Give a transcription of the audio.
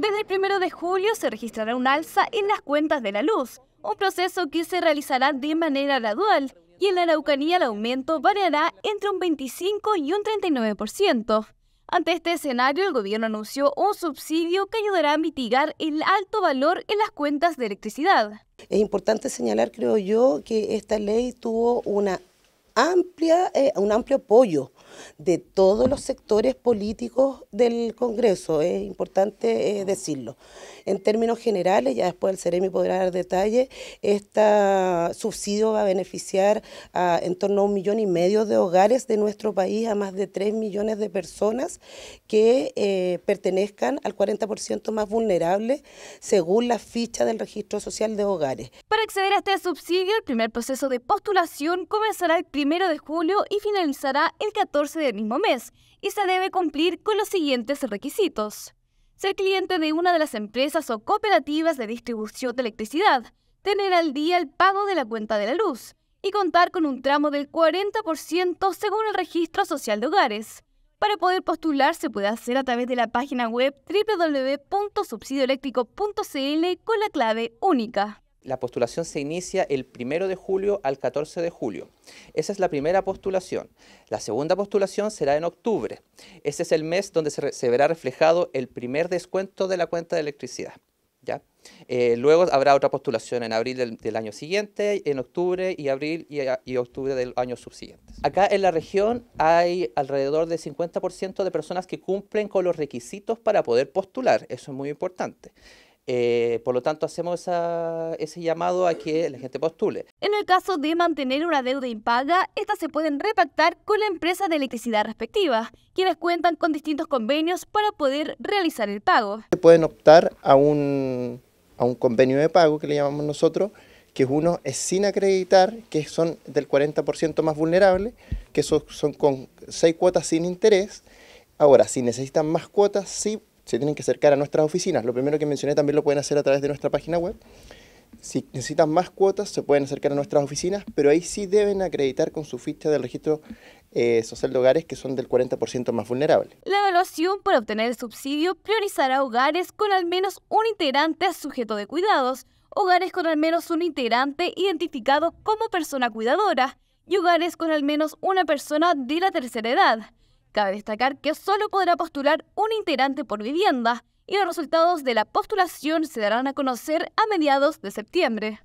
Desde el 1 de julio se registrará un alza en las cuentas de la luz, un proceso que se realizará de manera gradual y en la Araucanía el aumento variará entre un 25 y un 39%. Ante este escenario, el gobierno anunció un subsidio que ayudará a mitigar el alto valor en las cuentas de electricidad. Es importante señalar, creo yo, que esta ley tuvo una amplia, eh, un amplio apoyo de todos los sectores políticos del Congreso, es importante eh, decirlo. En términos generales, ya después el CEREMI podrá dar detalles, este subsidio va a beneficiar a en torno a un millón y medio de hogares de nuestro país, a más de 3 millones de personas que eh, pertenezcan al 40% más vulnerable según la ficha del Registro Social de Hogares. Para acceder a este subsidio, el primer proceso de postulación comenzará el primer de julio y finalizará el 14 del mismo mes, y se debe cumplir con los siguientes requisitos. Ser cliente de una de las empresas o cooperativas de distribución de electricidad, tener al día el pago de la cuenta de la luz y contar con un tramo del 40% según el registro social de hogares. Para poder postular se puede hacer a través de la página web www.subsidioeléctrico.cl con la clave única la postulación se inicia el 1 de julio al 14 de julio. Esa es la primera postulación. La segunda postulación será en octubre. Ese es el mes donde se, verá reflejado el primer descuento de la cuenta de electricidad. Eh, luego habrá otra postulación en abril del, año siguiente, en octubre y abril y, y, octubre del año subsiguiente. Acá en la región hay alrededor del 50% de personas que cumplen con los requisitos para poder postular. Eso es muy importante. Eh, por lo tanto, hacemos ese llamado a que la gente postule. En el caso de mantener una deuda impaga, estas se pueden repactar con la empresa de electricidad respectiva, quienes cuentan con distintos convenios para poder realizar el pago. Se Pueden optar a un, a un convenio de pago que le llamamos nosotros, que es uno es sin acreditar, que son del 40% más vulnerables, que son, son con seis cuotas sin interés. Ahora, si necesitan más cuotas, sí se tienen que acercar a nuestras oficinas. Lo primero que mencioné también lo pueden hacer a través de nuestra página web. Si necesitan más cuotas, se pueden acercar a nuestras oficinas, pero ahí sí deben acreditar con su ficha del registro eh, social de hogares que son del 40% más vulnerables. La evaluación para obtener el subsidio priorizará hogares con al menos un integrante sujeto de cuidados, hogares con al menos un integrante identificado como persona cuidadora y hogares con al menos una persona de la tercera edad. Cabe destacar que solo podrá postular un integrante por vivienda y los resultados de la postulación se darán a conocer a mediados de septiembre.